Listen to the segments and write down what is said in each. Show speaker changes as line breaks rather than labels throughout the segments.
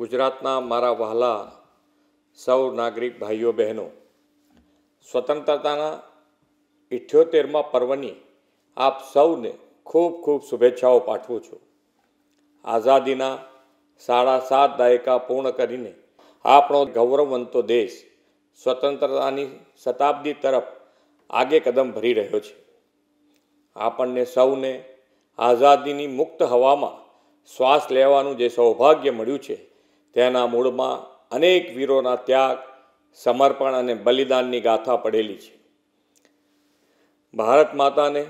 ગુજરાતના મારા વહાલા સૌ નાગરિક ભાઈઓ બહેનો સ્વતંત્રતાના ઇઠ્યોતેરમાં પર્વની આપ સૌને ખૂબ ખૂબ શુભેચ્છાઓ પાઠવું છું આઝાદીના સાડા સાત દાયકા પૂર્ણ કરીને આપણો ગૌરવવંતો દેશ સ્વતંત્રતાની શતાબ્દી તરફ આગે કદમ ભરી રહ્યો છે આપણને સૌને આઝાદીની મુક્ત હવામાં શ્વાસ લેવાનું જે સૌભાગ્ય મળ્યું છે તેના મૂળમાં અનેક વીરોના ત્યાગ સમર્પણ અને બલિદાનની ગાથા પડેલી છે ભારત માતાને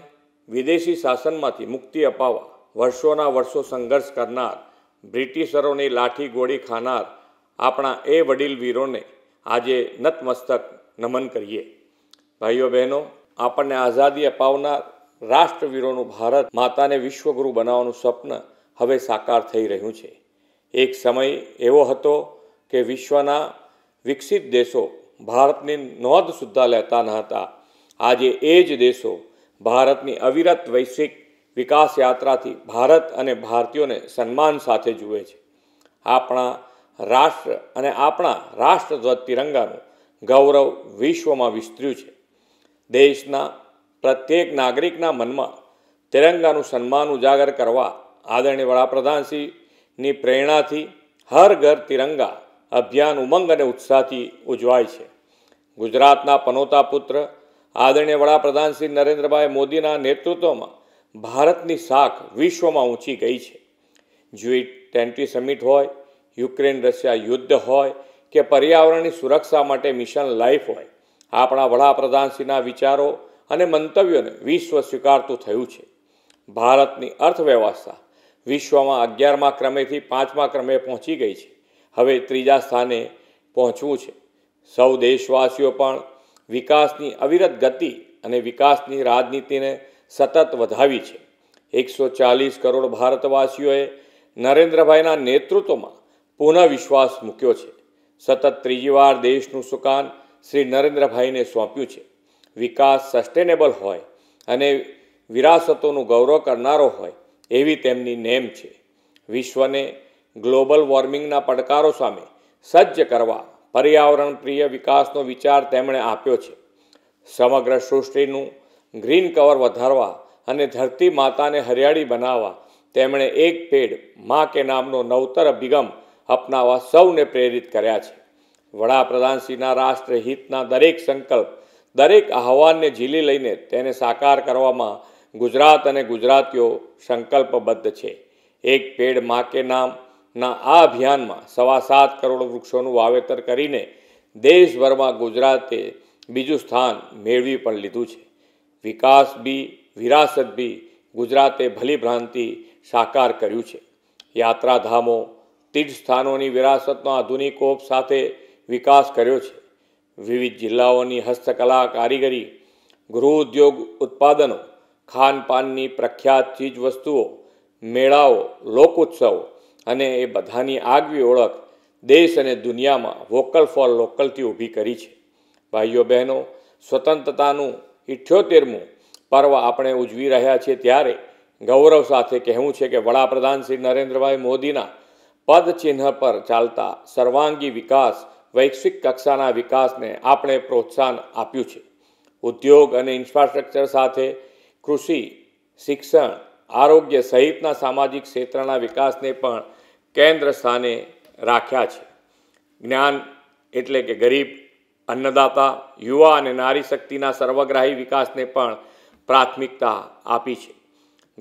વિદેશી શાસનમાંથી મુક્તિ અપાવવા વર્ષોના વર્ષો સંઘર્ષ કરનાર બ્રિટિશરોની લાઠી ગોળી ખાનાર આપણા એ વડીલ વીરોને આજે નતમસ્તક નમન કરીએ ભાઈઓ બહેનો આપણને આઝાદી અપાવનાર રાષ્ટ્રવીરોનું ભારત માતાને વિશ્વગુરુ બનાવવાનું સ્વપ્ન હવે સાકાર થઈ રહ્યું છે એક સમય એવો હતો કે વિશ્વના વિકસિત દેશો ભારતની નોંધ સુદ્ધા લેતા ન હતા આજે એ જ દેશો ભારતની અવિરત વૈશ્વિક વિકાસ યાત્રાથી ભારત અને ભારતીયોને સન્માન સાથે જુએ છે આપણા રાષ્ટ્ર અને આપણા રાષ્ટ્રધ્વજ તિરંગાનું ગૌરવ વિશ્વમાં વિસ્તર્યું છે દેશના પ્રત્યેક નાગરિકના મનમાં તિરંગાનું સન્માન ઉજાગર કરવા આદરણીય વડાપ્રધાન શ્રી ની પ્રેરણાથી હર ઘર તિરંગા અભિયાન ઉમંગ અને ઉત્સાહથી ઉજવાય છે ગુજરાતના પનોતા પુત્ર આદરણીય વડાપ્રધાન શ્રી નરેન્દ્રભાઈ મોદીના નેતૃત્વમાં ભારતની શાખ વિશ્વમાં ઊંચી ગઈ છે જી ટેન્ટી સમિટ હોય યુક્રેન રશિયા યુદ્ધ હોય કે પર્યાવરણની સુરક્ષા માટે મિશન લાઈફ હોય આપણા વડાપ્રધાનશ્રીના વિચારો અને મંતવ્યોને વિશ્વ સ્વીકારતું થયું છે ભારતની અર્થવ્યવસ્થા વિશ્વમાં અગિયારમા ક્રમેથી પાંચમા ક્રમે પહોંચી ગઈ છે હવે ત્રીજા સ્થાને પહોંચવું છે સૌ દેશવાસીઓ પણ વિકાસની અવિરત ગતિ અને વિકાસની રાજનીતિને સતત વધાવી છે એકસો ચાલીસ કરોડ ભારતવાસીઓએ નરેન્દ્રભાઈના નેતૃત્વમાં પુનઃ વિશ્વાસ મૂક્યો છે સતત ત્રીજી વાર દેશનું સુકાન શ્રી નરેન્દ્રભાઈને સોંપ્યું છે વિકાસ સસ્ટેનેબલ હોય અને વિરાસતોનું ગૌરવ કરનારો હોય એવી તેમની નેમ છે વિશ્વને ગ્લોબલ વોર્મિંગના પડકારો સામે સજ્જ કરવા પર્યાવરણ પ્રિય વિકાસનો વિચાર તેમણે આપ્યો છે સમગ્ર સૃષ્ટિનું ગ્રીન કવર વધારવા અને ધરતી માતાને હરિયાળી બનાવવા તેમણે એક પેડ મા કે નામનો નવતર અભિગમ અપનાવવા સૌને પ્રેરિત કર્યા છે વડાપ્રધાનશ્રીના રાષ્ટ્રહિતના દરેક સંકલ્પ દરેક આહવાનને ઝીલી લઈને તેને સાકાર કરવામાં ગુજરાત અને ગુજરાતીઓ સંકલ્પબદ્ધ છે એક પેડ મા કે નામના આ અભિયાનમાં સવા સાત કરોડ વૃક્ષોનું વાવેતર કરીને દેશભરમાં ગુજરાતે બીજું સ્થાન મેળવી પણ લીધું છે વિકાસ બી વિરાસત બી ગુજરાતે ભલીભ્રાંતિ સાકાર કર્યું છે યાત્રાધામો તીર્થસ્થાનોની વિરાસતનો આધુનિક ઓપ સાથે વિકાસ કર્યો છે વિવિધ જિલ્લાઓની હસ્તકલા કારીગરી ગૃહ ઉદ્યોગ ઉત્પાદનો ખાનપાનની પ્રખ્યાત ચીજવસ્તુઓ મેળાઓ લોકોત્સવ અને એ બધાની આગવી ઓળખ દેશ અને દુનિયામાં વોકલ ફોર લોકલથી ઊભી કરી છે ભાઈઓ બહેનો સ્વતંત્રતાનું ઇઠ્યોતેરમું પર્વ આપણે ઉજવી રહ્યા છીએ ત્યારે ગૌરવ સાથે કહેવું છે કે વડાપ્રધાન શ્રી નરેન્દ્રભાઈ મોદીના પદચિહ્ન પર ચાલતા સર્વાંગી વિકાસ વૈશ્વિક કક્ષાના વિકાસને આપણે પ્રોત્સાહન આપ્યું છે ઉદ્યોગ અને ઇન્ફ્રાસ્ટ્રક્ચર સાથે કૃષિ શિક્ષણ આરોગ્ય સહિતના સામાજિક ક્ષેત્રના વિકાસને પણ કેન્દ્ર સ્થાને રાખ્યા છે જ્ઞાન એટલે કે ગરીબ અન્નદાતા યુવા અને નારી શક્તિના સર્વગ્રાહી વિકાસને પણ પ્રાથમિકતા આપી છે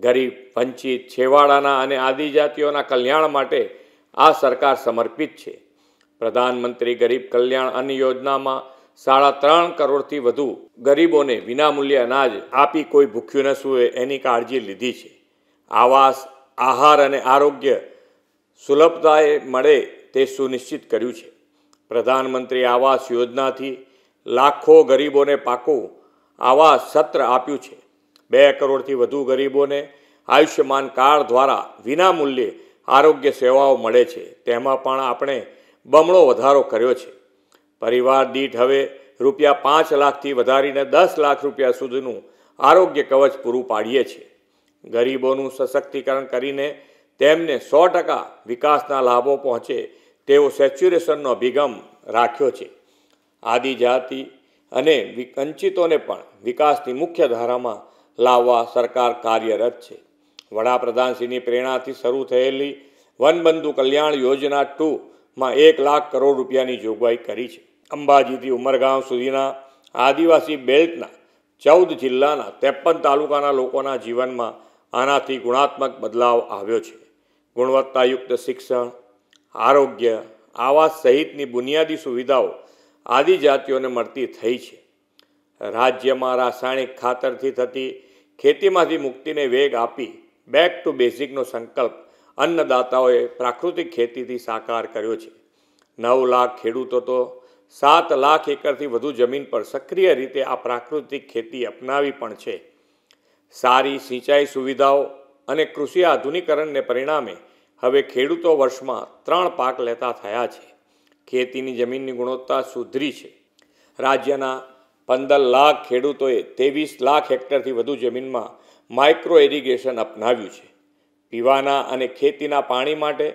ગરીબ વંચિત છેવાડાના અને આદિજાતિઓના કલ્યાણ માટે આ સરકાર સમર્પિત છે પ્રધાનમંત્રી ગરીબ કલ્યાણ અન્ન યોજનામાં સાડા ત્રણ કરોડથી વધુ ગરીબોને વિનામૂલ્યે અનાજ આપી કોઈ ભૂખ્યું ન સૂએ એની કાળજી લીધી છે આવાસ આહાર અને આરોગ્ય સુલભતાએ મળે તે સુનિશ્ચિત કર્યું છે પ્રધાનમંત્રી આવાસ યોજનાથી લાખો ગરીબોને પાકું આવાસ સત્ર આપ્યું છે બે કરોડથી વધુ ગરીબોને આયુષ્યમાન કાર્ડ દ્વારા વિનામૂલ્યે આરોગ્ય સેવાઓ મળે છે તેમાં પણ આપણે બમણો વધારો કર્યો છે પરિવાર દીઠ હવે રૂપિયા પાંચ લાખથી વધારીને દસ લાખ રૂપિયા સુધીનું આરોગ્ય કવચ પૂરું પાડીએ છીએ ગરીબોનું સશક્તિકરણ કરીને તેમને સો ટકા વિકાસના લાભો પહોંચે તેવો સેચ્યુરેશનનો અભિગમ રાખ્યો છે આદિજાતિ અને વંચિતોને પણ વિકાસની મુખ્ય ધારામાં લાવવા સરકાર કાર્યરત છે વડાપ્રધાનશ્રીની પ્રેરણાથી શરૂ થયેલી વનબંધુ કલ્યાણ યોજના ટુમાં એક લાખ કરોડ રૂપિયાની જોગવાઈ કરી છે અંબાજીથી ઉમરગામ સુધીના આદિવાસી બેલ્ટના ચૌદ જિલ્લાના ત્રેપન તાલુકાના લોકોના જીવનમાં આનાથી ગુણાત્મક બદલાવ આવ્યો છે ગુણવત્તાયુક્ત શિક્ષણ આરોગ્ય આવાસ સહિતની બુનિયાદી સુવિધાઓ આદિજાતિઓને મળતી થઈ છે રાજ્યમાં રાસાયણિક ખાતરથી થતી ખેતીમાંથી મુક્તિને વેગ આપી બેક ટુ બેઝિકનો સંકલ્પ અન્નદાતાઓએ પ્રાકૃતિક ખેતીથી સાકાર કર્યો છે નવ લાખ ખેડૂતો તો સાત લાખ એકરથી વધુ જમીન પર સક્રિય રીતે આ પ્રાકૃતિક ખેતી અપનાવી પણ છે સારી સિંચાઈ સુવિધાઓ અને કૃષિ આધુનિકરણને પરિણામે હવે ખેડૂતો વર્ષમાં ત્રણ પાક લેતા થયા છે ખેતીની જમીનની ગુણવત્તા સુધરી છે રાજ્યના પંદર લાખ ખેડૂતોએ ત્રેવીસ લાખ હેક્ટરથી વધુ જમીનમાં માઇક્રો ઇરિગેશન અપનાવ્યું છે પીવાના અને ખેતીના પાણી માટે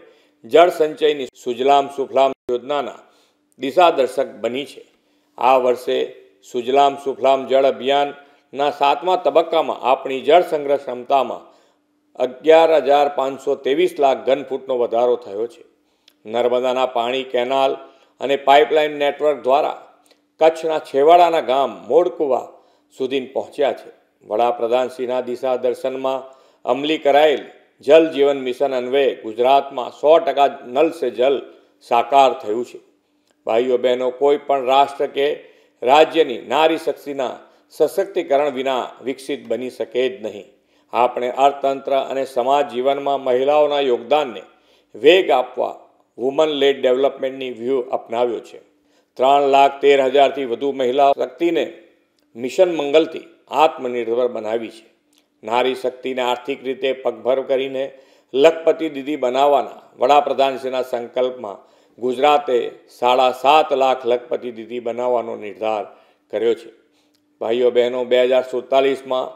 જળ સંચયની સુજલામ સુફલામ યોજનાના દિશાદર્શક બની છે આ વર્ષે સુજલામ સુફલામ જળ અભિયાનના સાતમા તબક્કામાં આપણી જળ સંગ્રહ ક્ષમતામાં અગિયાર હજાર પાંચસો ત્રેવીસ લાખ ઘન ફૂટનો વધારો થયો છે નર્મદાના પાણી કેનાલ અને પાઇપલાઇન નેટવર્ક દ્વારા કચ્છના છેવાડાના ગામ મોડકુવા સુધી પહોંચ્યા છે વડાપ્રધાનશ્રીના દિશા દર્શનમાં અમલી કરાયેલ જલ જીવન મિશન અન્વયે ગુજરાતમાં સો ટકા નલ સે જલ સાકાર થયું છે ભાઈઓ બહેનો કોઈ પણ રાષ્ટ્ર કે રાજ્યની નારી શક્તિના સશક્તિકરણ વિના વિકસિત બની શકે જ નહીં આપણે અર્થતંત્ર અને સમાજ જીવનમાં મહિલાઓના યોગદાનને વેગ આપવા વુમન લેડ ડેવલપમેન્ટની વ્યૂહ અપનાવ્યો છે ત્રણ લાખ તેર હજારથી વધુ મહિલા શક્તિને મિશન મંગલથી આત્મનિર્ભર બનાવી છે નારી શક્તિને આર્થિક રીતે પગભર કરીને લખપતિ દીદી બનાવવાના વડાપ્રધાનશ્રીના સંકલ્પમાં ગુજરાતે સાડા સાત લાખ લખપતિ દીદી બનાવવાનો નિર્ધાર કર્યો છે ભાઈઓ બહેનો બે હજાર સુડતાલીસમાં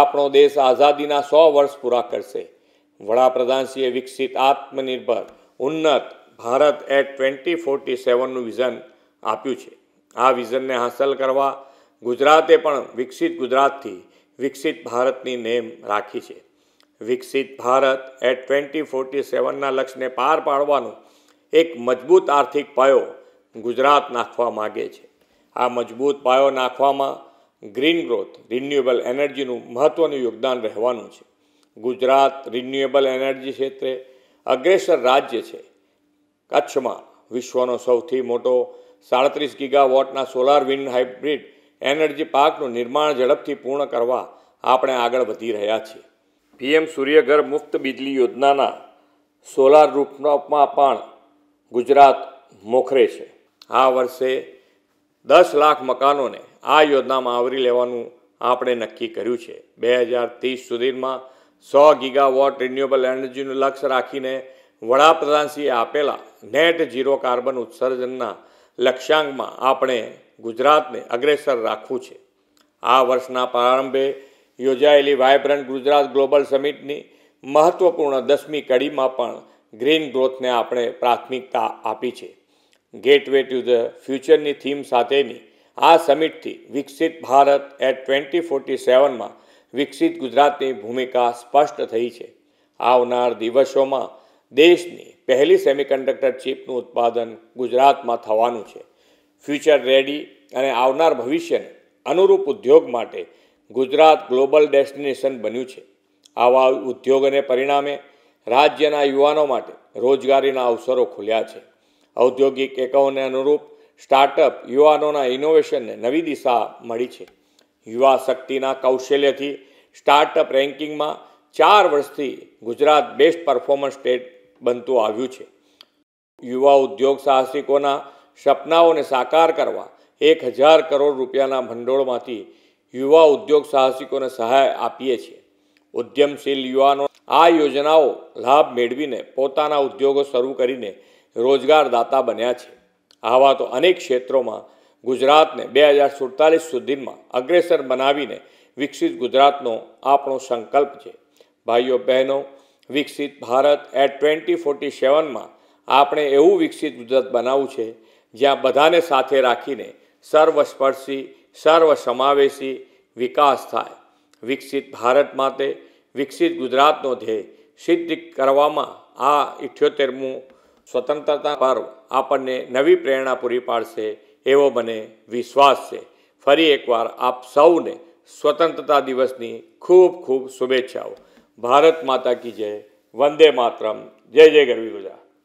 આપણો દેશ આઝાદીના સો વર્ષ પૂરા કરશે વડાપ્રધાનશ્રીએ વિકસિત આત્મનિર્ભર ઉન્નત ભારત એટ ટ્વેન્ટી ફોર્ટી સેવનનું વિઝન આપ્યું છે આ વિઝનને હાંસલ કરવા ગુજરાતે પણ વિકસિત ગુજરાતથી વિકસિત ભારતની નેમ રાખી છે વિકસિત ભારત એટ ટ્વેન્ટી ફોર્ટી સેવનના લક્ષ્યને પાર પાડવાનું એક મજબૂત આર્થિક પાયો ગુજરાત નાખવા માગે છે આ મજબૂત પાયો નાખવામાં ગ્રીન ગ્રોથ રિન્યુએબલ એનર્જીનું મહત્ત્વનું યોગદાન રહેવાનું છે ગુજરાત રિન્યુએબલ એનર્જી ક્ષેત્રે અગ્રેસર રાજ્ય છે કચ્છમાં વિશ્વનો સૌથી મોટો સાડત્રીસ ગીગાવોટના સોલાર વિન્ડ હાઇબ્રિડ એનર્જી પાર્કનું નિર્માણ ઝડપથી પૂર્ણ કરવા આપણે આગળ વધી રહ્યા છીએ પીએમ સૂર્યઘર મુક્ત બિજલી યોજનાના સોલાર રૂપમાં પણ ગુજરાત મોખરે છે આ વર્ષે દસ લાખ મકાનોને આ યોજનામાં આવરી લેવાનું આપણે નક્કી કર્યું છે બે હજાર ત્રીસ સુધીમાં સો ગીગાવોટ રિન્યુએબલ એનર્જીનું લક્ષ્ય રાખીને વડાપ્રધાનશ્રીએ આપેલા નેટ ઝીરો કાર્બન ઉત્સર્જનના લક્ષ્યાંકમાં આપણે ગુજરાતને અગ્રેસર રાખવું છે આ વર્ષના પ્રારંભે યોજાયેલી વાયબ્રન્ટ ગુજરાત ગ્લોબલ સમિટની મહત્ત્વપૂર્ણ દસમી કડીમાં પણ ગ્રીન ગ્રોથને આપણે પ્રાથમિકતા આપી છે ગેટ વે ટુ ધ ફ્યુચરની થીમ સાથેની આ સમિટથી વિકસિત ભારત એટ ટ્વેન્ટી ફોર્ટી સેવનમાં વિકસિત ગુજરાતની ભૂમિકા સ્પષ્ટ થઈ છે આવનાર દિવસોમાં દેશની પહેલી સેમિકન્ડક્ટર ચિપનું ઉત્પાદન ગુજરાતમાં થવાનું છે ફ્યુચર રેડી અને આવનાર ભવિષ્યને અનુરૂપ ઉદ્યોગ માટે ગુજરાત ગ્લોબલ ડેસ્ટિનેશન બન્યું છે આવા ઉદ્યોગોને પરિણામે રાજ્યના યુવાનો માટે રોજગારીના અવસરો ખુલ્યા છે ઔદ્યોગિક એકમોને અનુરૂપ સ્ટાર્ટઅપ યુવાનોના ઇનોવેશનને નવી દિશા મળી છે યુવા શક્તિના કૌશલ્યથી સ્ટાર્ટઅપ રેન્કિંગમાં ચાર વર્ષથી ગુજરાત બેસ્ટ પરફોર્મન્સ સ્ટેટ બનતું આવ્યું છે યુવા ઉદ્યોગ સાહસિકોના સપનાઓને સાકાર કરવા એક હજાર કરોડ રૂપિયાના ભંડોળમાંથી યુવા ઉદ્યોગ સાહસિકોને સહાય આપીએ છીએ ઉદ્યમશીલ યુવાનો આ યોજનાઓ લાભ મેળવીને પોતાના ઉદ્યોગો શરૂ કરીને રોજગારદાતા બન્યા છે આવા તો અનેક ક્ષેત્રોમાં ગુજરાતને બે હજાર સુડતાલીસ સુધીમાં અગ્રેસર બનાવીને વિકસિત ગુજરાતનો આપણો સંકલ્પ છે ભાઈઓ બહેનો વિકસિત ભારત એટ ટ્વેન્ટી ફોર્ટી સેવનમાં આપણે એવું વિકસિત ગુજરાત બનાવવું છે જ્યાં બધાને સાથે રાખીને સર્વસ્પર્શી સર્વસમાવેશી વિકાસ થાય વિકસિત ભારત માટે વિકસિત ગુજરાતનો ધ્યેય સિદ્ધ કરવામાં આ ઇઠ્યોતેરમું સ્વતંત્રતા પર્વ આપણને નવી પ્રેરણા પૂરી પાડશે એવો મને વિશ્વાસ છે ફરી એકવાર આપ સૌને સ્વતંત્રતા દિવસની ખૂબ ખૂબ શુભેચ્છાઓ ભારત માતા કી જય વંદે માતરમ જય જય ગરવી ગુજરાત